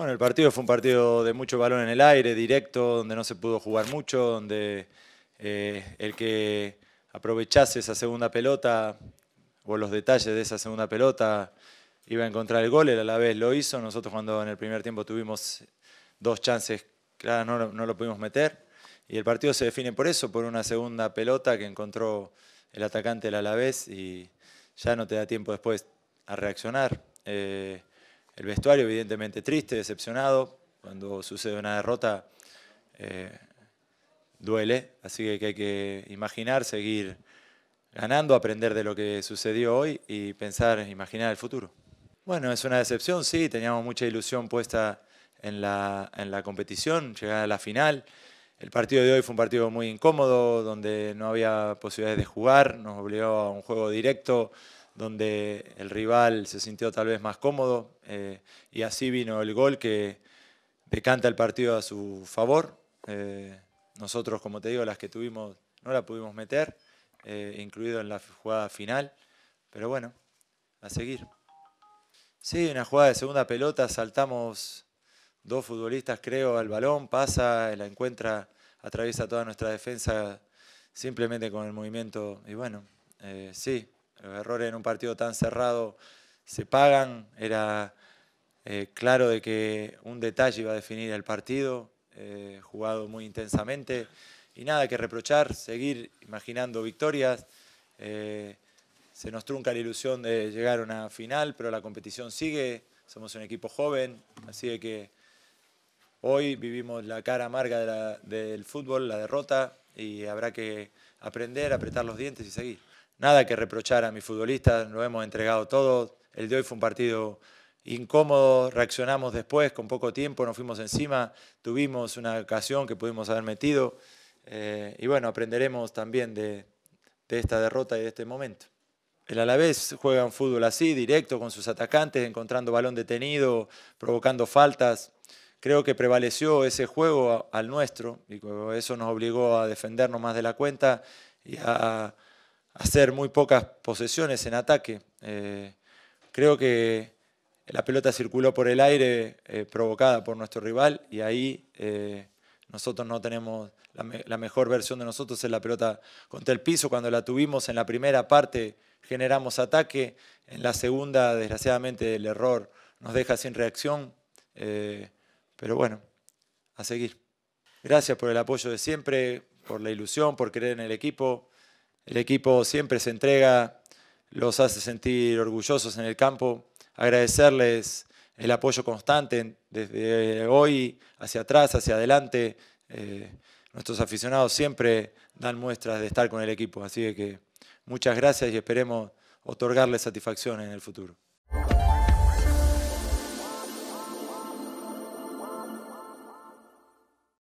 Bueno, el partido fue un partido de mucho balón en el aire, directo, donde no se pudo jugar mucho, donde eh, el que aprovechase esa segunda pelota o los detalles de esa segunda pelota iba a encontrar el gol, El Alavés vez lo hizo. Nosotros cuando en el primer tiempo tuvimos dos chances claras no, lo pudimos meter. Y el partido se define por eso, por una segunda pelota que encontró el atacante del Alavés y ya no te da tiempo después a reaccionar. Eh, el vestuario evidentemente triste, decepcionado, cuando sucede una derrota eh, duele, así que hay que imaginar, seguir ganando, aprender de lo que sucedió hoy y pensar, imaginar el futuro. Bueno, es una decepción, sí, teníamos mucha ilusión puesta en la, en la competición, llegar a la final. El partido de hoy fue un partido muy incómodo, donde no había posibilidades de jugar, nos obligó a un juego directo, donde el rival se sintió tal vez más cómodo eh, y así vino el gol que decanta el partido a su favor. Eh, nosotros, como te digo, las que tuvimos no la pudimos meter, eh, incluido en la jugada final, pero bueno, a seguir. Sí, una jugada de segunda pelota, saltamos dos futbolistas, creo, al balón, pasa, la encuentra, atraviesa toda nuestra defensa simplemente con el movimiento y bueno, sí, los errores en un partido tan cerrado se pagan. Era eh, claro de que un detalle iba a definir el partido, eh, jugado muy intensamente. Y nada que reprochar, seguir imaginando victorias. Eh, se nos trunca la ilusión de llegar a una final, pero la competición sigue. Somos un equipo joven, así que hoy vivimos la cara amarga del fútbol, la derrota, y habrá que aprender, apretar los dientes y seguir nada que reprochar a mi futbolista, lo hemos entregado todo. El de hoy fue un partido incómodo, reaccionamos después con poco tiempo, nos fuimos encima, tuvimos una ocasión que pudimos haber metido eh, y bueno, aprenderemos también de, esta derrota y de este momento. El Alavés juega un fútbol así, directo con sus atacantes, encontrando balón detenido, provocando faltas. Creo que prevaleció ese juego al nuestro y eso nos obligó a defendernos más de la cuenta y a, hacer muy pocas posesiones en ataque. Eh, creo que la pelota circuló por el aire eh, provocada por nuestro rival y ahí eh, nosotros no tenemos la, mejor versión de nosotros en la pelota contra el piso. Cuando la tuvimos en la primera parte generamos ataque, en la segunda desgraciadamente el error nos deja sin reacción, pero bueno, a seguir. Gracias por el apoyo de siempre, por la ilusión, por creer en el equipo. El equipo siempre se entrega, los hace sentir orgullosos en el campo. Agradecerles el apoyo constante desde hoy hacia atrás, hacia adelante. Eh, nuestros aficionados siempre dan muestras de estar con el equipo, así que muchas gracias y esperemos otorgarles satisfacción en el futuro.